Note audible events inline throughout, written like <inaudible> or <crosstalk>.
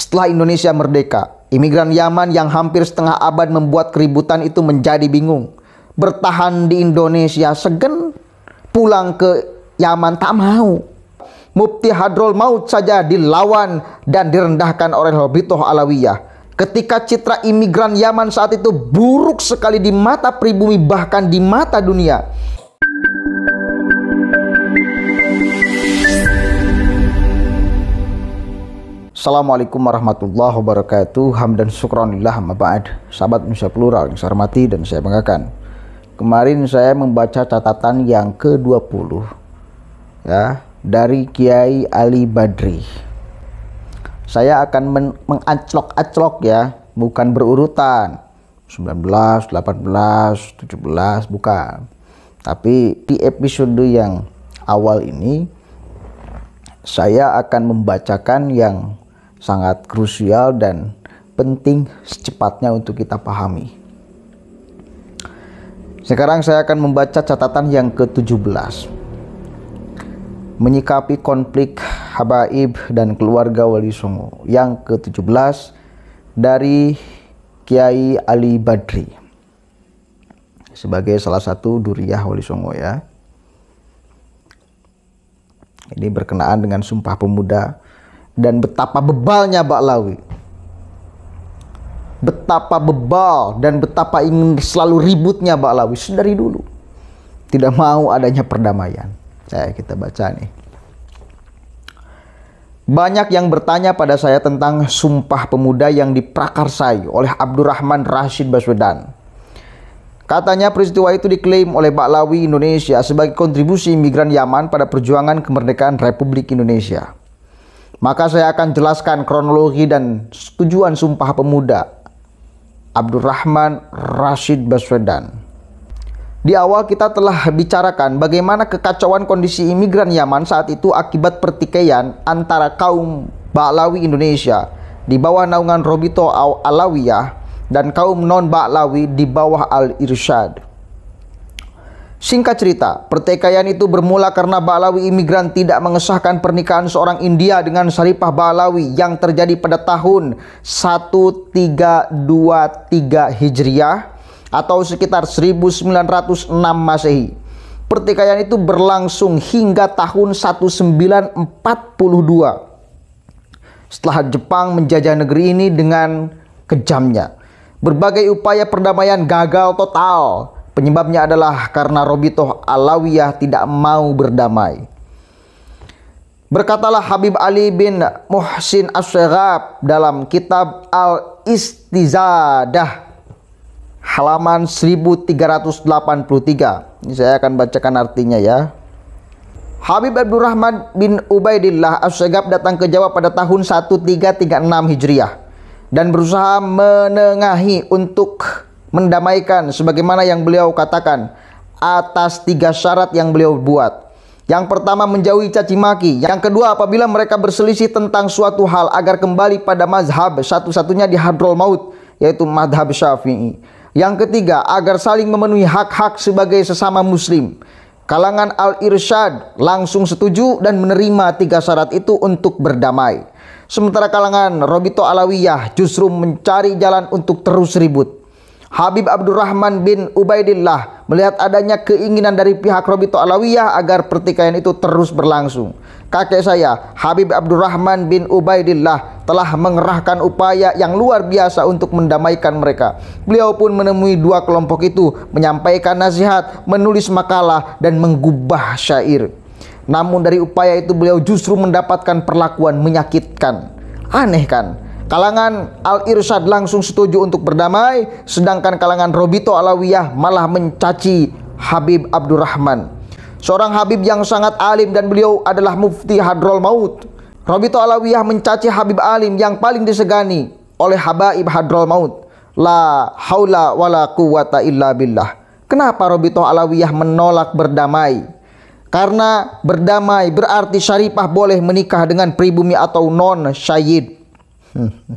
Setelah Indonesia merdeka, imigran Yaman yang hampir setengah abad membuat keributan itu menjadi bingung. Bertahan di Indonesia segen, pulang ke Yaman tak mau. Mufti Hadrol Maut saja dilawan dan direndahkan oleh Hobitoh Alawiyah. Ketika citra imigran Yaman saat itu buruk sekali di mata pribumi bahkan di mata dunia. Assalamualaikum warahmatullahi wabarakatuh Hamdan syukranillah mabad Sahabat Nusa Plural yang saya hormati dan saya banggakan Kemarin saya membaca catatan yang ke-20 ya, Dari Kiai Ali Badri Saya akan men mengaclok-aclok ya Bukan berurutan 19, 18, 17 bukan Tapi di episode yang awal ini saya akan membacakan yang sangat krusial dan penting secepatnya untuk kita pahami. Sekarang saya akan membaca catatan yang ke-17. Menyikapi konflik habaib dan keluarga Wali Songo yang ke-17 dari Kiai Ali Badri sebagai salah satu duriah Wali Songo ya. Ini berkenaan dengan Sumpah Pemuda dan betapa bebalnya Mbak Lawi, Betapa bebal dan betapa ingin selalu ributnya Mbak Lawi dari dulu. Tidak mau adanya perdamaian. Saya kita baca nih. Banyak yang bertanya pada saya tentang sumpah pemuda yang diprakarsai oleh Abdurrahman Rashid Baswedan. Katanya peristiwa itu diklaim oleh Baklawi Indonesia sebagai kontribusi imigran Yaman pada perjuangan kemerdekaan Republik Indonesia. Maka saya akan jelaskan kronologi dan tujuan Sumpah Pemuda Abdurrahman Rashid Baswedan. Di awal kita telah bicarakan bagaimana kekacauan kondisi imigran Yaman saat itu akibat pertikaian antara kaum Ba'lawi Indonesia di bawah naungan Robito Alawiyah dan kaum non Ba'lawi di bawah Al-Irsyad. Singkat cerita, pertikaian itu bermula karena Balawi imigran tidak mengesahkan pernikahan seorang India dengan Saripah Balawi yang terjadi pada tahun 1323 Hijriah atau sekitar 1906 Masehi. Pertikaian itu berlangsung hingga tahun 1942. Setelah Jepang menjajah negeri ini dengan kejamnya, berbagai upaya perdamaian gagal total Penyebabnya adalah karena Robitoh Alawiyah tidak mau berdamai. Berkatalah Habib Ali bin Muhsin Asyarab dalam kitab Al-Istizadah halaman 1383. Ini saya akan bacakan artinya ya. Habib Abdurrahman bin Ubaidillah as datang ke Jawa pada tahun 1336 Hijriah dan berusaha menengahi untuk mendamaikan sebagaimana yang beliau katakan atas tiga syarat yang beliau buat. Yang pertama menjauhi caci maki, yang kedua apabila mereka berselisih tentang suatu hal agar kembali pada mazhab satu-satunya di hadrol maut yaitu mazhab Syafi'i. Yang ketiga agar saling memenuhi hak-hak sebagai sesama muslim. Kalangan Al-Irsyad langsung setuju dan menerima tiga syarat itu untuk berdamai. Sementara kalangan Robito Alawiyah justru mencari jalan untuk terus ribut. Habib Abdurrahman bin Ubaidillah melihat adanya keinginan dari pihak Robito Alawiyah agar pertikaian itu terus berlangsung. Kakek saya, Habib Abdurrahman bin Ubaidillah telah mengerahkan upaya yang luar biasa untuk mendamaikan mereka. Beliau pun menemui dua kelompok itu, menyampaikan nasihat, menulis makalah dan menggubah syair. Namun dari upaya itu beliau justru mendapatkan perlakuan menyakitkan. Aneh kan? Kalangan Al-Irsyad langsung setuju untuk berdamai, sedangkan kalangan Robito Alawiyah malah mencaci Habib Abdurrahman. Seorang Habib yang sangat alim dan beliau adalah mufti Hadrol Maut. Robito Alawiyah mencaci Habib Alim yang paling disegani oleh Habaib Hadrol Maut. La haula wala quwata illa billah. Kenapa Robito Alawiyah menolak berdamai? Karena berdamai berarti syarifah boleh menikah dengan pribumi atau non syayid. <laughs>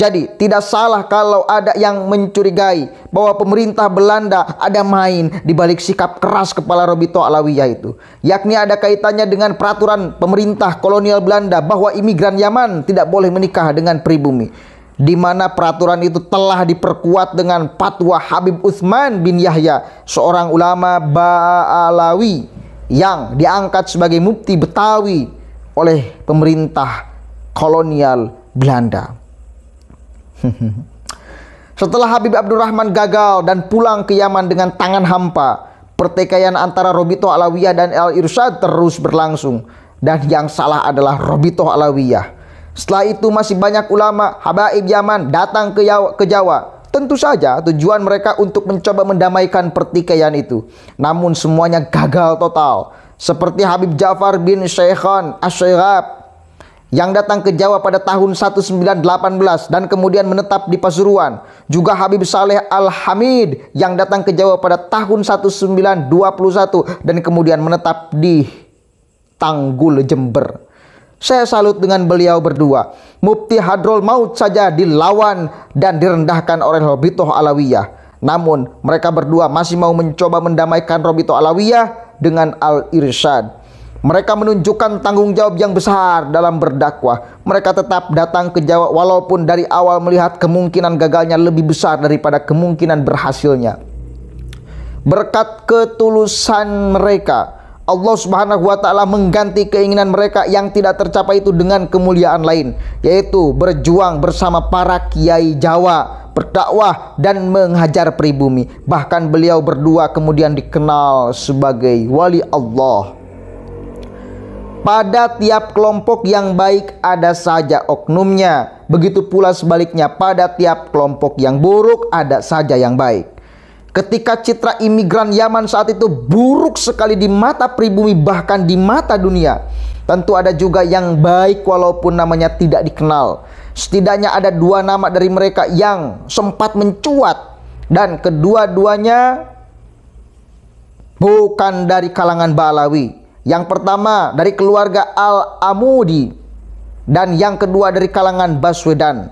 Jadi tidak salah kalau ada yang mencurigai bahwa pemerintah Belanda ada main di balik sikap keras kepala Robito Alawiyah itu. Yakni ada kaitannya dengan peraturan pemerintah kolonial Belanda bahwa imigran Yaman tidak boleh menikah dengan pribumi. Di mana peraturan itu telah diperkuat dengan patwa Habib Utsman bin Yahya, seorang ulama Ba'alawi yang diangkat sebagai mufti Betawi oleh pemerintah kolonial Belanda. <laughs> Setelah Habib Abdurrahman gagal dan pulang ke Yaman dengan tangan hampa, pertikaian antara Robito Alawiyah dan El Irsyad terus berlangsung dan yang salah adalah Robito Alawiyah. Setelah itu masih banyak ulama habaib Yaman datang ke Jawa, ke Jawa. Tentu saja tujuan mereka untuk mencoba mendamaikan pertikaian itu. Namun semuanya gagal total. Seperti Habib Ja'far bin Syekhan Asyirab yang datang ke Jawa pada tahun 1918 dan kemudian menetap di Pasuruan. Juga Habib Saleh Al-Hamid yang datang ke Jawa pada tahun 1921 dan kemudian menetap di Tanggul Jember. Saya salut dengan beliau berdua. Mufti Hadrol Maut saja dilawan dan direndahkan oleh Robito Alawiyah. Namun mereka berdua masih mau mencoba mendamaikan Robito Alawiyah dengan Al-Irsyad. Mereka menunjukkan tanggung jawab yang besar dalam berdakwah. Mereka tetap datang ke Jawa walaupun dari awal melihat kemungkinan gagalnya lebih besar daripada kemungkinan berhasilnya. Berkat ketulusan mereka, Allah Subhanahu wa taala mengganti keinginan mereka yang tidak tercapai itu dengan kemuliaan lain, yaitu berjuang bersama para kiai Jawa, berdakwah dan menghajar pribumi. Bahkan beliau berdua kemudian dikenal sebagai wali Allah. Pada tiap kelompok yang baik ada saja oknumnya. Begitu pula sebaliknya, pada tiap kelompok yang buruk ada saja yang baik. Ketika citra imigran Yaman saat itu buruk sekali di mata pribumi, bahkan di mata dunia, tentu ada juga yang baik, walaupun namanya tidak dikenal. Setidaknya ada dua nama dari mereka yang sempat mencuat, dan kedua-duanya bukan dari kalangan Balawi, yang pertama dari keluarga Al-Amudi dan yang kedua dari kalangan Baswedan.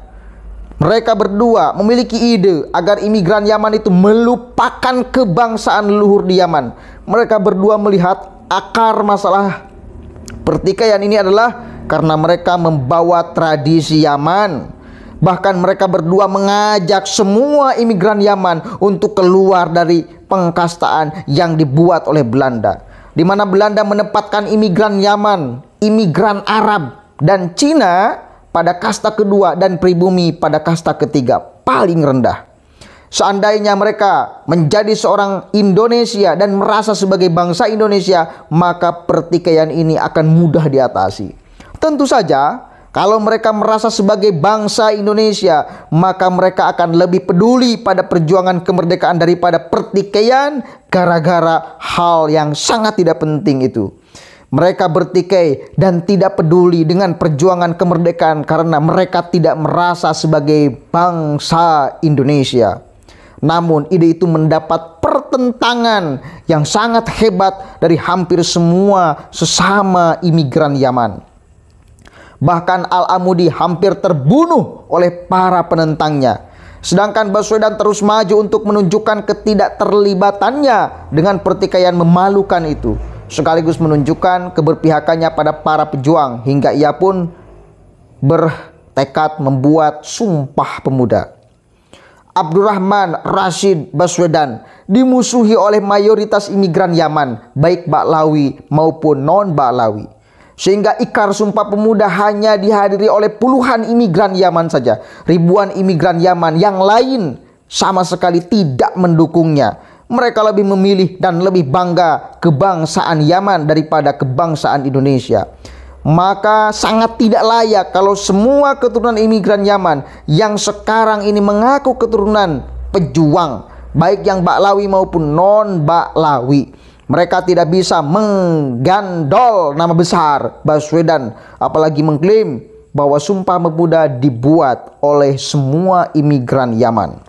Mereka berdua memiliki ide agar imigran Yaman itu melupakan kebangsaan leluhur di Yaman. Mereka berdua melihat akar masalah pertikaian ini adalah karena mereka membawa tradisi Yaman. Bahkan mereka berdua mengajak semua imigran Yaman untuk keluar dari pengkastaan yang dibuat oleh Belanda di mana Belanda menempatkan imigran Yaman, imigran Arab dan Cina pada kasta kedua dan pribumi pada kasta ketiga paling rendah. Seandainya mereka menjadi seorang Indonesia dan merasa sebagai bangsa Indonesia, maka pertikaian ini akan mudah diatasi. Tentu saja, kalau mereka merasa sebagai bangsa Indonesia, maka mereka akan lebih peduli pada perjuangan kemerdekaan daripada pertikaian gara-gara hal yang sangat tidak penting itu. Mereka bertikai dan tidak peduli dengan perjuangan kemerdekaan karena mereka tidak merasa sebagai bangsa Indonesia. Namun, ide itu mendapat pertentangan yang sangat hebat dari hampir semua sesama imigran Yaman. Bahkan Al-Amudi hampir terbunuh oleh para penentangnya. Sedangkan Baswedan terus maju untuk menunjukkan ketidakterlibatannya dengan pertikaian memalukan itu. Sekaligus menunjukkan keberpihakannya pada para pejuang hingga ia pun bertekad membuat sumpah pemuda. Abdurrahman Rashid Baswedan dimusuhi oleh mayoritas imigran Yaman, baik Baklawi maupun non-Baklawi. Sehingga ikar sumpah pemuda hanya dihadiri oleh puluhan imigran Yaman saja. Ribuan imigran Yaman yang lain sama sekali tidak mendukungnya. Mereka lebih memilih dan lebih bangga kebangsaan Yaman daripada kebangsaan Indonesia maka sangat tidak layak kalau semua keturunan imigran Yaman yang sekarang ini mengaku keturunan pejuang baik yang Baklawi maupun non Baklawi mereka tidak bisa menggandol nama besar Baswedan, apalagi mengklaim bahwa Sumpah Pemuda dibuat oleh semua imigran Yaman.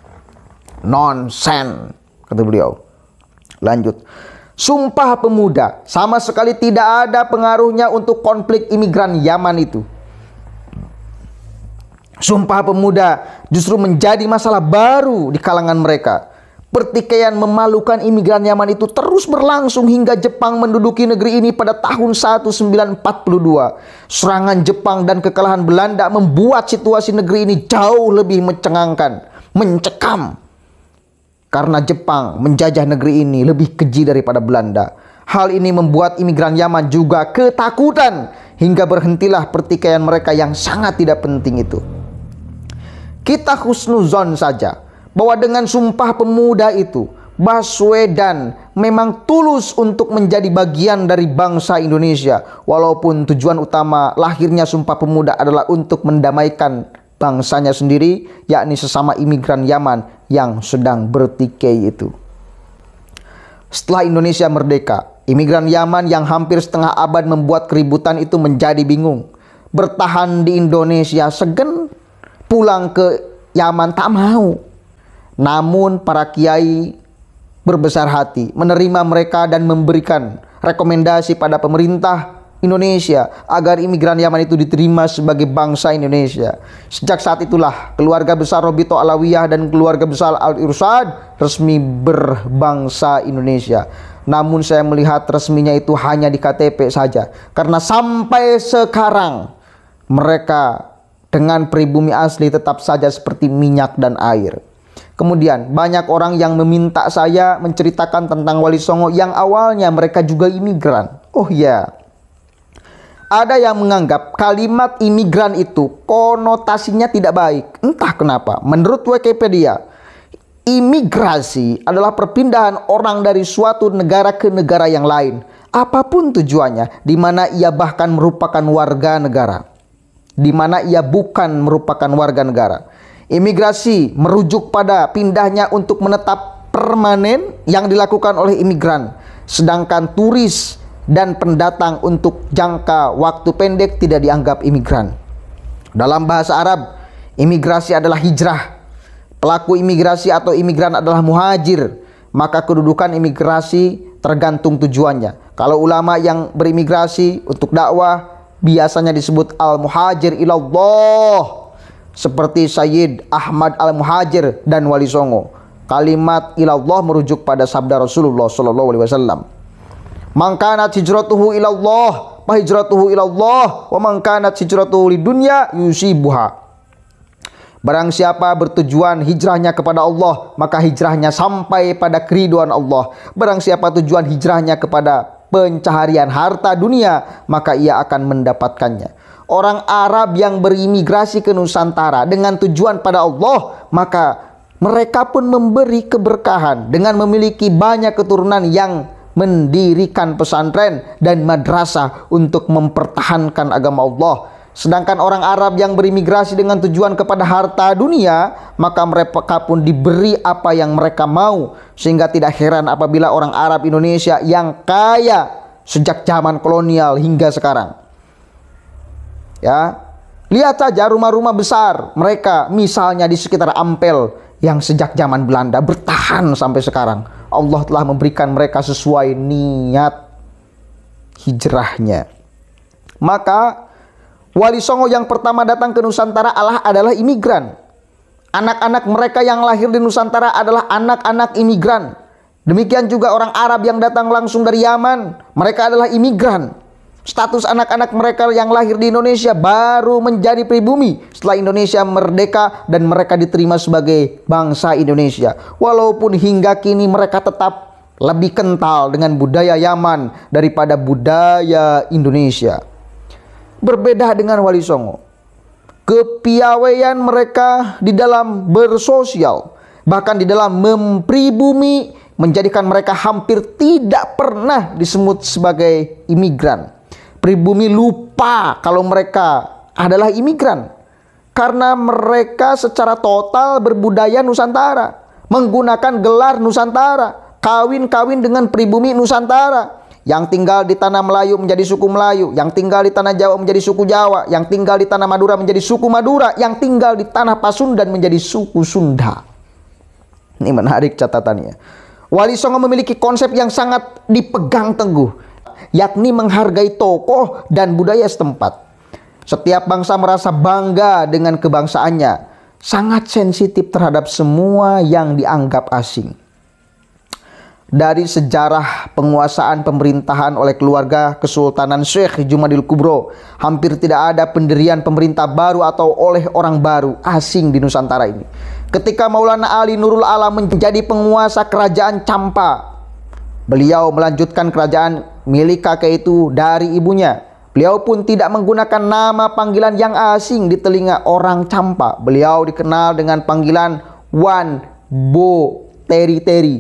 Nonsen, kata beliau. Lanjut. Sumpah Pemuda sama sekali tidak ada pengaruhnya untuk konflik imigran Yaman itu. Sumpah Pemuda justru menjadi masalah baru di kalangan mereka Pertikaian memalukan imigran Yaman itu terus berlangsung hingga Jepang menduduki negeri ini pada tahun 1942. Serangan Jepang dan kekalahan Belanda membuat situasi negeri ini jauh lebih mencengangkan, mencekam. Karena Jepang menjajah negeri ini lebih keji daripada Belanda. Hal ini membuat imigran Yaman juga ketakutan hingga berhentilah pertikaian mereka yang sangat tidak penting itu. Kita khusnuzon saja bahwa dengan sumpah pemuda itu Baswedan memang tulus untuk menjadi bagian dari bangsa Indonesia walaupun tujuan utama lahirnya Sumpah Pemuda adalah untuk mendamaikan bangsanya sendiri yakni sesama imigran Yaman yang sedang bertikai itu. Setelah Indonesia merdeka, imigran Yaman yang hampir setengah abad membuat keributan itu menjadi bingung. Bertahan di Indonesia segen, pulang ke Yaman tak mau namun para kiai berbesar hati menerima mereka dan memberikan rekomendasi pada pemerintah Indonesia agar imigran Yaman itu diterima sebagai bangsa Indonesia. Sejak saat itulah keluarga besar Robito Alawiyah dan keluarga besar Al Irsad resmi berbangsa Indonesia. Namun saya melihat resminya itu hanya di KTP saja karena sampai sekarang mereka dengan pribumi asli tetap saja seperti minyak dan air. Kemudian banyak orang yang meminta saya menceritakan tentang Wali Songo yang awalnya mereka juga imigran. Oh ya. Ada yang menganggap kalimat imigran itu konotasinya tidak baik. Entah kenapa. Menurut Wikipedia, imigrasi adalah perpindahan orang dari suatu negara ke negara yang lain. Apapun tujuannya, di mana ia bahkan merupakan warga negara. Di mana ia bukan merupakan warga negara. Imigrasi merujuk pada pindahnya untuk menetap permanen yang dilakukan oleh imigran, sedangkan turis dan pendatang untuk jangka waktu pendek tidak dianggap imigran. Dalam bahasa Arab, imigrasi adalah hijrah. Pelaku imigrasi atau imigran adalah muhajir, maka kedudukan imigrasi tergantung tujuannya. Kalau ulama yang berimigrasi untuk dakwah biasanya disebut al-muhajir ilallah seperti Sayyid Ahmad Al-Muhajir dan Wali Songo. Kalimat ilallah merujuk pada sabda Rasulullah sallallahu alaihi wasallam. Mangkana hijratuhu ilallah, pahijratuhu ilallah, wa mangkana hijratuhu lidunya yusi yusibuha. Barang siapa bertujuan hijrahnya kepada Allah, maka hijrahnya sampai pada keriduan Allah. Barang siapa tujuan hijrahnya kepada pencaharian harta dunia, maka ia akan mendapatkannya orang Arab yang berimigrasi ke Nusantara dengan tujuan pada Allah, maka mereka pun memberi keberkahan dengan memiliki banyak keturunan yang mendirikan pesantren dan madrasah untuk mempertahankan agama Allah. Sedangkan orang Arab yang berimigrasi dengan tujuan kepada harta dunia, maka mereka pun diberi apa yang mereka mau, sehingga tidak heran apabila orang Arab Indonesia yang kaya sejak zaman kolonial hingga sekarang. Ya. Lihat saja rumah-rumah besar mereka misalnya di sekitar Ampel yang sejak zaman Belanda bertahan sampai sekarang. Allah telah memberikan mereka sesuai niat hijrahnya. Maka Wali Songo yang pertama datang ke Nusantara Allah adalah imigran. Anak-anak mereka yang lahir di Nusantara adalah anak-anak imigran. Demikian juga orang Arab yang datang langsung dari Yaman, mereka adalah imigran status anak-anak mereka yang lahir di Indonesia baru menjadi pribumi setelah Indonesia merdeka dan mereka diterima sebagai bangsa Indonesia. Walaupun hingga kini mereka tetap lebih kental dengan budaya Yaman daripada budaya Indonesia. Berbeda dengan Wali Songo. Kepiawaian mereka di dalam bersosial, bahkan di dalam mempribumi menjadikan mereka hampir tidak pernah disebut sebagai imigran. Pribumi lupa kalau mereka adalah imigran karena mereka secara total berbudaya Nusantara, menggunakan gelar Nusantara, kawin-kawin dengan pribumi Nusantara. Yang tinggal di tanah Melayu menjadi suku Melayu, yang tinggal di tanah Jawa menjadi suku Jawa, yang tinggal di tanah Madura menjadi suku Madura, yang tinggal di tanah Pasundan menjadi suku Sunda. Ini menarik catatannya. Wali Songo memiliki konsep yang sangat dipegang teguh yakni menghargai tokoh dan budaya setempat. Setiap bangsa merasa bangga dengan kebangsaannya, sangat sensitif terhadap semua yang dianggap asing. Dari sejarah penguasaan pemerintahan oleh keluarga Kesultanan Syekh Jumadil Kubro, hampir tidak ada pendirian pemerintah baru atau oleh orang baru asing di Nusantara ini. Ketika Maulana Ali Nurul Alam menjadi penguasa kerajaan Campa, beliau melanjutkan kerajaan milik kakek itu dari ibunya. Beliau pun tidak menggunakan nama panggilan yang asing di telinga orang campa. Beliau dikenal dengan panggilan Wan Bo Teri Teri.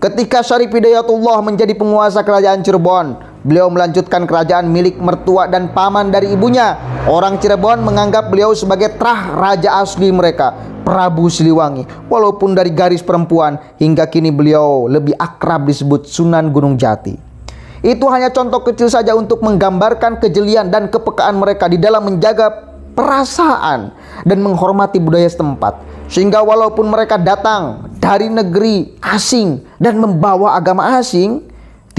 Ketika Syarif Hidayatullah menjadi penguasa kerajaan Cirebon, Beliau melanjutkan kerajaan milik mertua dan paman dari ibunya. Orang Cirebon menganggap beliau sebagai trah raja asli mereka, Prabu Siliwangi. Walaupun dari garis perempuan, hingga kini beliau lebih akrab disebut Sunan Gunung Jati. Itu hanya contoh kecil saja untuk menggambarkan kejelian dan kepekaan mereka di dalam menjaga perasaan dan menghormati budaya setempat. Sehingga walaupun mereka datang dari negeri asing dan membawa agama asing,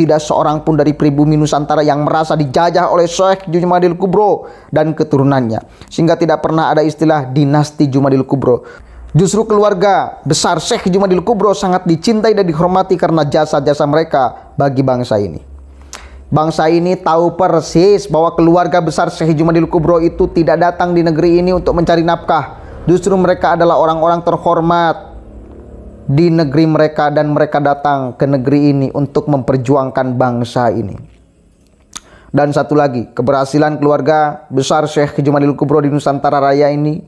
tidak seorang pun dari pribumi Nusantara yang merasa dijajah oleh Syekh Jumadil Kubro dan keturunannya. Sehingga tidak pernah ada istilah dinasti Jumadil Kubro. Justru keluarga besar Syekh Jumadil Kubro sangat dicintai dan dihormati karena jasa-jasa mereka bagi bangsa ini. Bangsa ini tahu persis bahwa keluarga besar Syekh Jumadil Kubro itu tidak datang di negeri ini untuk mencari nafkah. Justru mereka adalah orang-orang terhormat di negeri mereka dan mereka datang ke negeri ini untuk memperjuangkan bangsa ini. Dan satu lagi, keberhasilan keluarga besar Syekh Jumadil Kubro di Nusantara Raya ini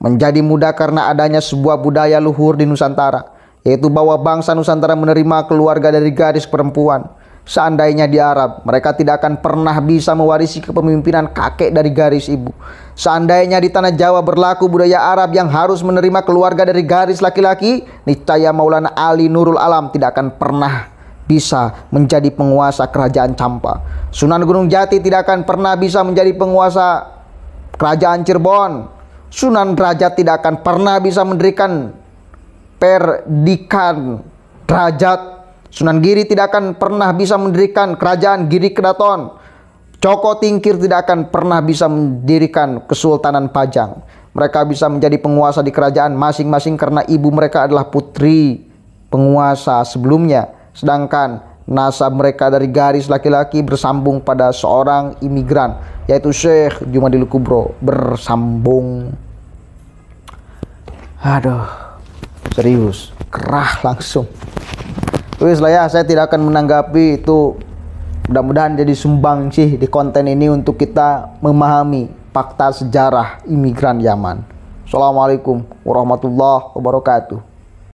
menjadi mudah karena adanya sebuah budaya luhur di Nusantara, yaitu bahwa bangsa Nusantara menerima keluarga dari garis perempuan. Seandainya di Arab, mereka tidak akan pernah bisa mewarisi kepemimpinan kakek dari garis ibu. Seandainya di tanah Jawa berlaku budaya Arab yang harus menerima keluarga dari garis laki-laki, niscaya Maulana Ali Nurul Alam tidak akan pernah bisa menjadi penguasa kerajaan Campa. Sunan Gunung Jati tidak akan pernah bisa menjadi penguasa kerajaan Cirebon. Sunan Derajat tidak akan pernah bisa mendirikan perdikan Derajat. Sunan Giri tidak akan pernah bisa mendirikan kerajaan Giri Kedaton. Coko Tingkir tidak akan pernah bisa mendirikan Kesultanan Pajang. Mereka bisa menjadi penguasa di kerajaan masing-masing karena ibu mereka adalah putri penguasa sebelumnya. Sedangkan nasab mereka dari garis laki-laki bersambung pada seorang imigran yaitu Sheikh Jumadil Kubro bersambung. Aduh, serius, kerah langsung. Wis lah ya, saya tidak akan menanggapi itu Mudah-mudahan jadi sumbang sih di konten ini untuk kita memahami fakta sejarah imigran Yaman. Assalamualaikum warahmatullahi wabarakatuh.